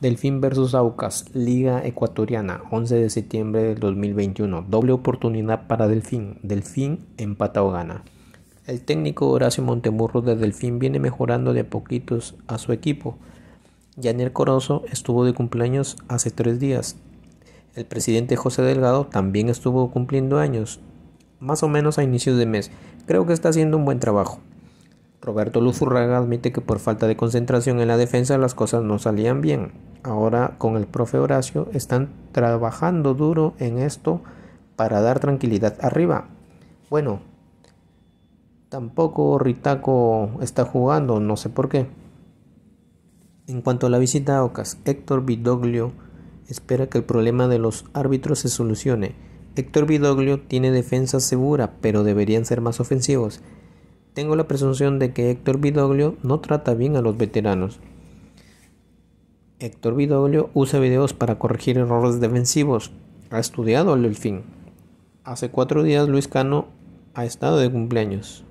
Delfín versus Aucas, Liga Ecuatoriana, 11 de septiembre del 2021. Doble oportunidad para Delfín. Delfín empata o gana. El técnico Horacio Montemurro de Delfín viene mejorando de a poquitos a su equipo. Yanel Corozo estuvo de cumpleaños hace tres días. El presidente José Delgado también estuvo cumpliendo años, más o menos a inicios de mes. Creo que está haciendo un buen trabajo. Roberto Luzurraga admite que por falta de concentración en la defensa las cosas no salían bien. Ahora con el profe Horacio están trabajando duro en esto para dar tranquilidad arriba. Bueno, tampoco Ritaco está jugando, no sé por qué. En cuanto a la visita a Ocas, Héctor Vidoglio espera que el problema de los árbitros se solucione. Héctor Vidoglio tiene defensa segura, pero deberían ser más ofensivos. Tengo la presunción de que Héctor Vidoglio no trata bien a los veteranos. Héctor Vidoglio usa videos para corregir errores defensivos. Ha estudiado al delfín. Hace cuatro días Luis Cano ha estado de cumpleaños.